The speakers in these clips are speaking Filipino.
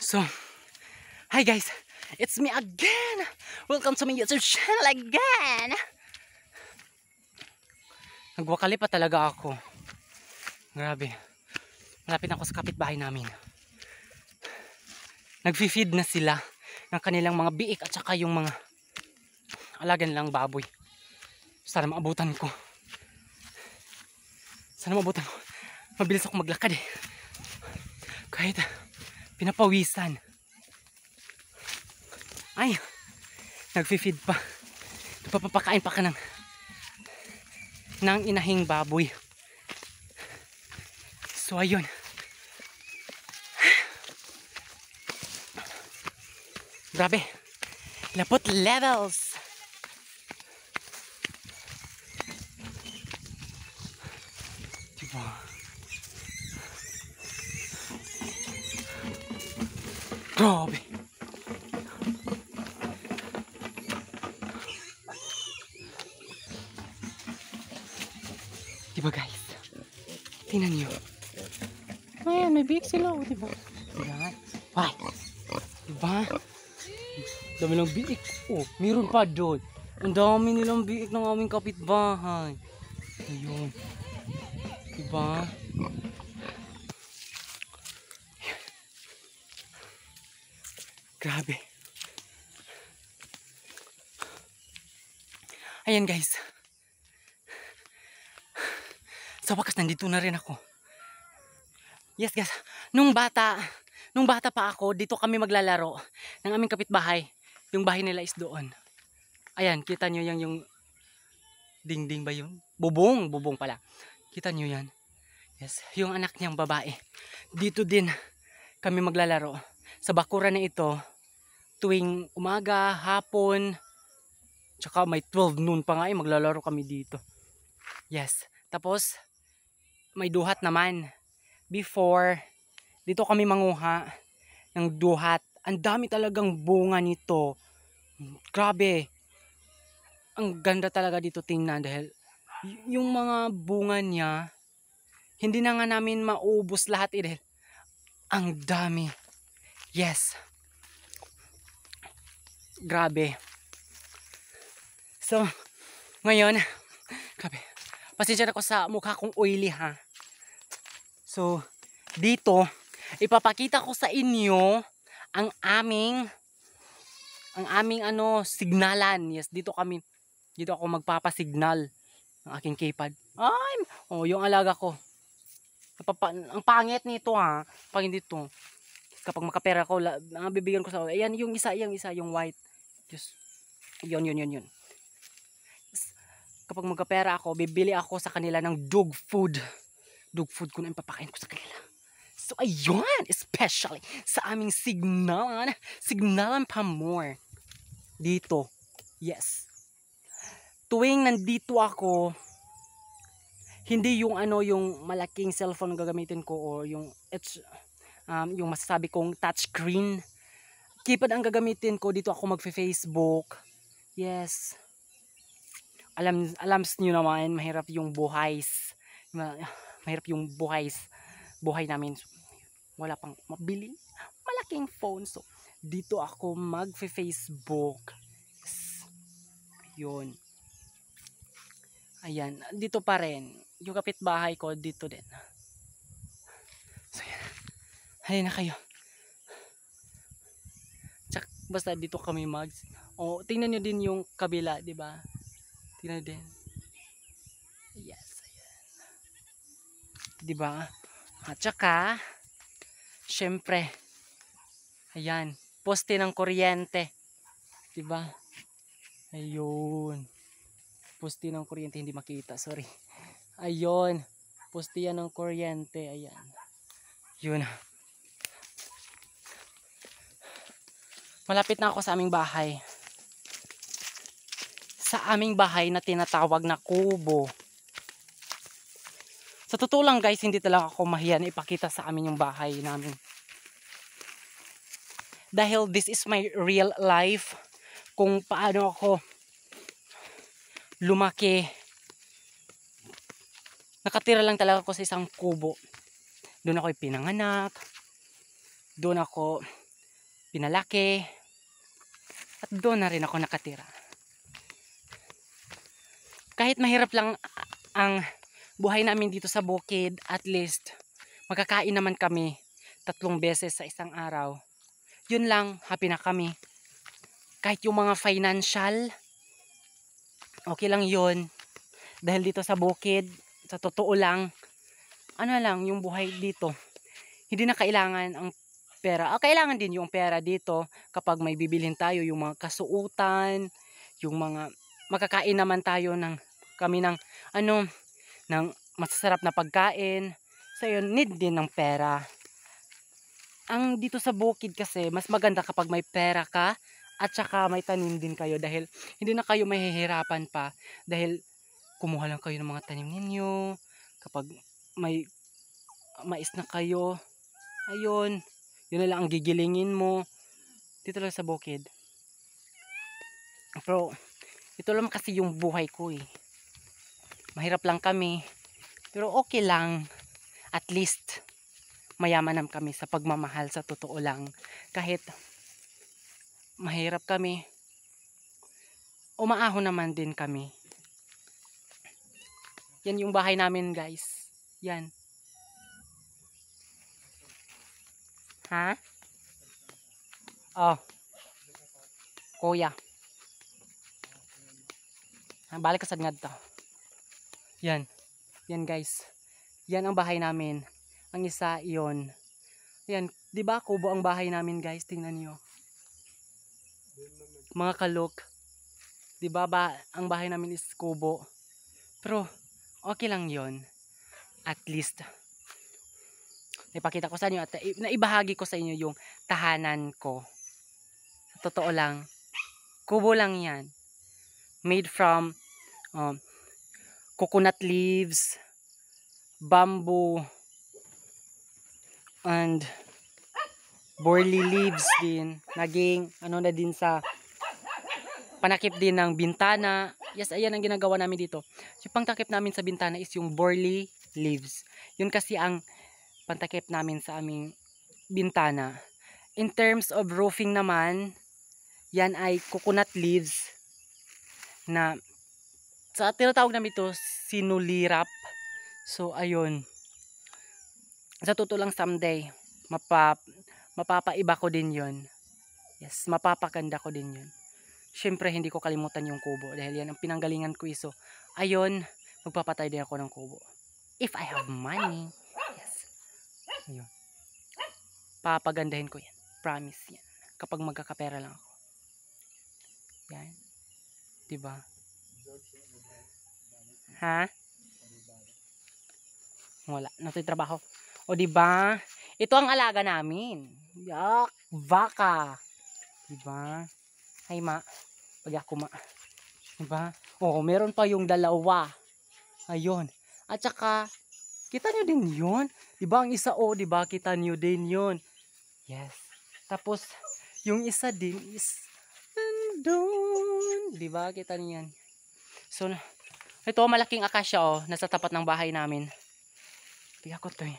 So, hi guys! It's me again! Welcome to my YouTube channel again! Nagwakali pa talaga ako. Grabe. Malapit ako sa kapitbahay namin. Nagfi-feed na sila ng kanilang mga biik at saka yung mga alagan lang baboy. Sana maabutan ko. Sana maabutan ko. Mabilis ako maglakad eh. Kahit ah pinapawisan ay nagfi-feed pa papapakain pa ka ng ng inahing baboy so ayun grabe lapot levels diba Grabe. Diba guys? Tingnan nyo. Ayan, may big sila. O, oh, diba? Diba? Why? Diba? Dami ng biik. Oh, meron pa doon. Ang dami nilang biik ng aming kapitbahay. Ayun. Diba? Grabe. Ayan guys. Sa wakas nandito na rin ako. Yes guys, nung bata, nung bata pa ako, dito kami maglalaro ng aming kapitbahay. Yung bahay nila is doon. Ayan, kita nyo yung, yung dingding ba yun? Bubong, bubong pala. Kita nyo yan. Yes, yung anak niyang babae. Dito din kami maglalaro. Sa bakura na ito, tuwing umaga, hapon, tsaka may 12 noon pa nga eh, maglalaro kami dito. Yes. Tapos, may duhat naman. Before, dito kami manguha ng duhat. Ang dami talagang bunga nito. Grabe. Ang ganda talaga dito tingnan dahil yung mga bunga niya, hindi na nga namin maubos lahat eh ang dami. Yes. Grabe. So, ngayon, grabe. Pasensya na ko sa mukha kong oily ha. So, dito, ipapakita ko sa inyo ang aming ang aming ano, signalan. Yes, dito kami. Dito ako magpapasignal ng aking keypad. Ay, oh, yung alaga ko. Napapa ang pangit nito ha. Pag dito kapag makapera ko, ang bibigyan ko sa, ayan, yung isa, yung isa, yung white. Diyos, yun, yun, yun, yun. Kapag magkapera ako, bibili ako sa kanila ng dog food. Dog food ko na yung papakain ko sa kanila. So, ayun, especially sa aming signalan, signalan pa more. Dito, yes. Tuwing nandito ako, hindi yung ano, yung malaking cellphone gagamitin ko or yung, it's, um, yung masasabi kong touchscreen. Keypad ang gagamitin ko. Dito ako magfe-Facebook. Yes. Alam, alam niyo naman, mahirap yung buhay. Mahirap yung buhay. Buhay namin. Wala pang mabili. Malaking phone. So, dito ako magfe-Facebook. Yes. Yun. Ayan. Dito pa rin. Yung kapitbahay ko, dito din. So, yan. Halina kayo. Tsak, basta dito kami mags. O, oh, tingnan nyo din yung kabila, di ba? Tingnan din. Yes, ayan. Di ba? At saka, syempre, ayan, poste ng kuryente. Di ba? Ayun. Poste ng kuryente, hindi makita, sorry. Ayun. Poste yan ng kuryente, ayan. Yun. malapit na ako sa aming bahay. Sa aming bahay na tinatawag na kubo. Sa totoo lang guys, hindi talaga ako mahiya na ipakita sa amin yung bahay namin. Dahil this is my real life kung paano ako lumaki. Nakatira lang talaga ako sa isang kubo. Doon ako ipinanganak. Doon ako pinalaki. At doon na rin ako nakatira. Kahit mahirap lang ang buhay namin dito sa bukid, at least magkakain naman kami tatlong beses sa isang araw. Yun lang, happy na kami. Kahit yung mga financial, okay lang yun. Dahil dito sa bukid, sa totoo lang, ano lang, yung buhay dito, hindi na kailangan ang pera. Ah, kailangan din yung pera dito kapag may bibilhin tayo yung mga kasuutan, yung mga makakain naman tayo ng kami ng ano ng masasarap na pagkain. So yun, need din ng pera. Ang dito sa bukid kasi, mas maganda kapag may pera ka at saka may tanim din kayo dahil hindi na kayo mahihirapan pa dahil kumuha lang kayo ng mga tanim ninyo kapag may mais na kayo. Ayun. Yun na lang ang gigilingin mo. Dito lang sa bukid. Pero, ito lang kasi yung buhay ko eh. Mahirap lang kami. Pero okay lang. At least, mayaman kami sa pagmamahal sa totoo lang. Kahit, mahirap kami. Umaahon naman din kami. Yan yung bahay namin guys. Yan. Ha? Oh. Kuya. Ha, balik ka sa ngad to. Yan. Yan guys. Yan ang bahay namin. Ang isa iyon. Yan. Di ba kubo ang bahay namin guys? Tingnan niyo. Mga kalok. Di ba ba ang bahay namin is kubo. Pero okay lang yon At least Ipakita ko sa inyo at naibahagi ko sa inyo yung tahanan ko. Sa totoo lang, kubo lang yan. Made from um, coconut leaves, bamboo, and barley leaves din. Naging ano na din sa panakip din ng bintana. Yes, ayan ang ginagawa namin dito. Yung pangtakip namin sa bintana is yung barley leaves. Yun kasi ang pantakip namin sa aming bintana. In terms of roofing naman, yan ay coconut leaves na sa tinatawag namin ito, sinulirap. So, ayun. Sa totoo lang someday, mapa, mapapaiba ko din yon Yes, mapapaganda ko din yon Siyempre, hindi ko kalimutan yung kubo dahil yan ang pinanggalingan ko iso. Eh. Ayun, magpapatay din ako ng kubo. If I have money. Yun. Papagandahin ko yan. Promise yan. Kapag magkakapera lang ako. Yan. Diba? Ha? Wala. Nato'y trabaho. O diba? Ito ang alaga namin. Yak. Baka. Diba? Hay ma. Pag ako ma. Diba? Oo, meron pa yung dalawa. Ayun. At saka, Kita nyo din yun. Diba ang isa o, oh, diba? Kita nyo din yun. Yes. Tapos, yung isa din is doon. Diba? Kita nyo yan. So, ito, malaking akasya Oh, nasa tapat ng bahay namin. Tiga ko to eh.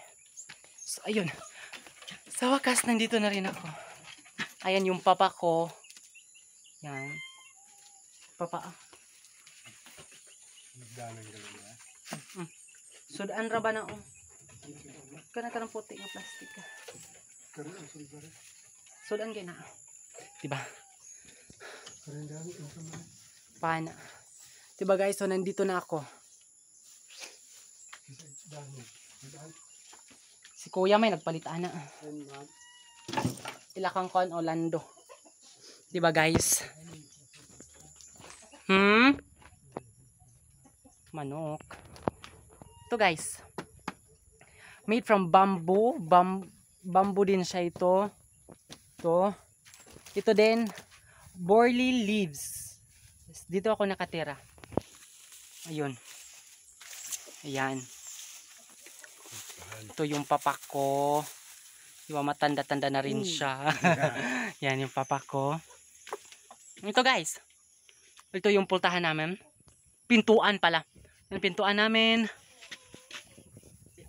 So, ayun. Sa wakas, nandito na rin ako. Ayan yung papa ko. Yan. Papa. Magdalang ah. galing na. Ah. Mm -mm. Sudan ra ba na o? Oh? Kana kanang puti nga plastic ka. Sudan kay na. Ah. Diba? Paano? Diba guys, so nandito na ako. Si kuya may nagpalit ana. Ilakang kon Orlando. Oh, diba guys? Hmm? Manok ito guys made from bamboo Bam bamboo din siya ito ito ito din barley leaves dito ako nakatira ayun ayan ito yung papak ko yung diba, matanda-tanda na rin hmm. siya yan yung papak ko ito guys ito yung pultahan namin pintuan pala yung pintuan namin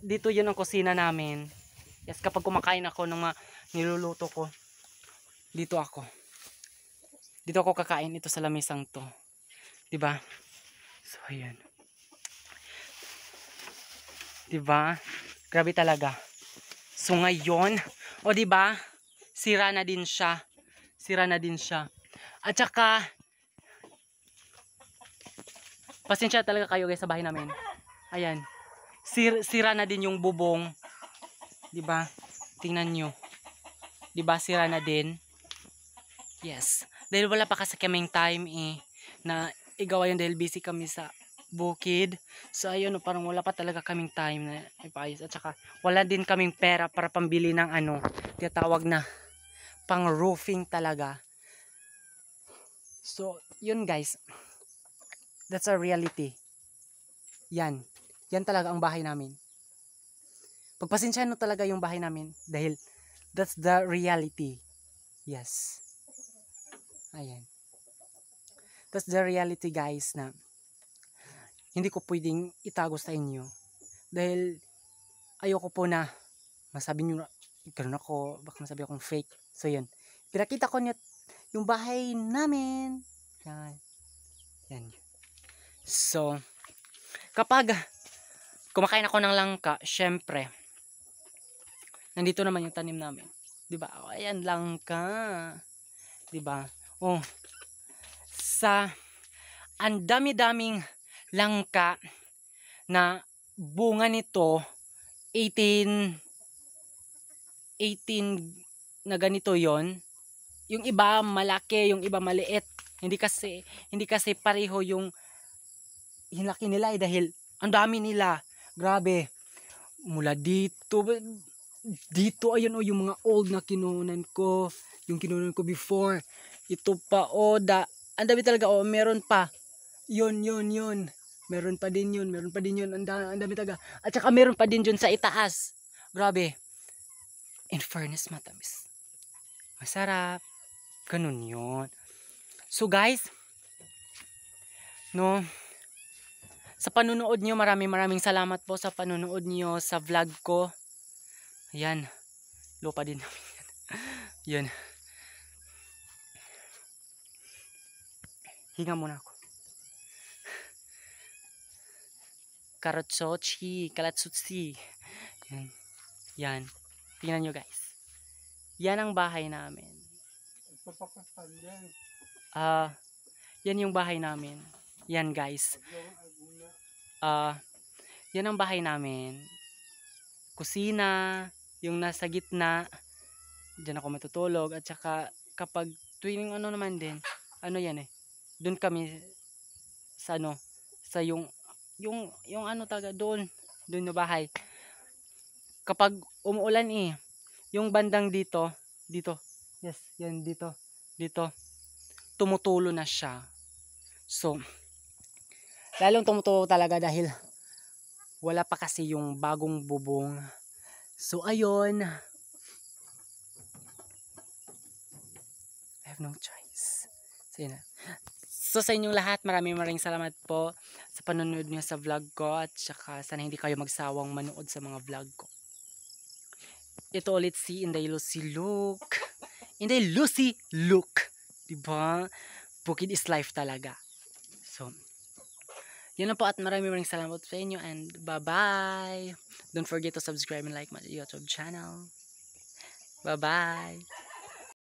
dito yun ang kusina namin. Yes, kapag kumakain ako ng mga niluluto ko, dito ako. Dito ako kakain ito sa lamisang to. 'Di ba? So, ayan. 'Di ba? Grabe talaga. So, ngayon, o 'di ba? Sira na din siya. Sira na din siya. At saka, pasensya talaga kayo guys sa bahay namin. Ayan sir, sira na din yung bubong. 'Di ba? Tingnan niyo. 'Di ba sira na din? Yes. Dahil wala pa kasi kaming time eh na igawa yung dahil busy kami sa bukid. So ayun, no, parang wala pa talaga kaming time na ipaayos. At saka wala din kaming pera para pambili ng ano, tinatawag na pang roofing talaga. So, yun guys. That's a reality. Yan. Yan talaga ang bahay namin. Pagpasensyahan mo talaga yung bahay namin dahil that's the reality. Yes. Ayan. That's the reality guys na hindi ko pwedeng itago sa inyo dahil ayoko po na masabi nyo na ganun ako, baka masabi akong fake. So yun, pinakita ko niya yung bahay namin. Yan. Yan. So, kapag kumakain ako ng langka, syempre. Nandito naman yung tanim namin. 'Di ba? Oh, ayan langka. 'Di ba? Oh. Sa ang dami-daming langka na bunga nito 18 18 na ganito 'yon. Yung iba malaki, yung iba maliit. Hindi kasi hindi kasi pareho yung hinlaki nila eh dahil ang dami nila. Grabe. Mula dito, dito ayun o oh, yung mga old na kinunan ko, yung kinunan ko before. Ito pa o, oh, da, ang dami talaga o, oh, meron pa. Yun, yun, yun. Meron pa din yun, meron pa din yun. Ang dami talaga. At saka meron pa din yun sa itaas. Grabe. In fairness, matamis. Masarap. Ganun yun. So guys, no, sa panunood nyo, maraming maraming salamat po sa panunood nyo sa vlog ko. Ayan. Lupa din namin yan. Ayan. Hinga muna ako. Karotsochi, kalatsutsi. Yan. Yan. Tingnan nyo guys. Yan ang bahay namin. Ah, uh, yan yung bahay namin. Yan guys uh, yan ang bahay namin. Kusina, yung nasa gitna, dyan ako matutulog. At saka kapag tuwing ano naman din, ano yan eh, doon kami sa ano, sa yung, yung, yung ano talaga, doon, doon yung bahay. Kapag umuulan eh, yung bandang dito, dito, yes, yan dito, dito, tumutulo na siya. So, lalong tumutubo talaga dahil wala pa kasi yung bagong bubong so ayun I have no choice so yun na So sa inyong lahat, maraming maraming salamat po sa panonood niyo sa vlog ko at saka sana hindi kayo magsawang manood sa mga vlog ko. Ito ulit si Inday Lucy Luke. Inday Lucy Luke. Diba? Bukid is life talaga. Yun po at maraming maraming salamat sa inyo and bye-bye. Don't forget to subscribe and like my YouTube channel. Bye-bye.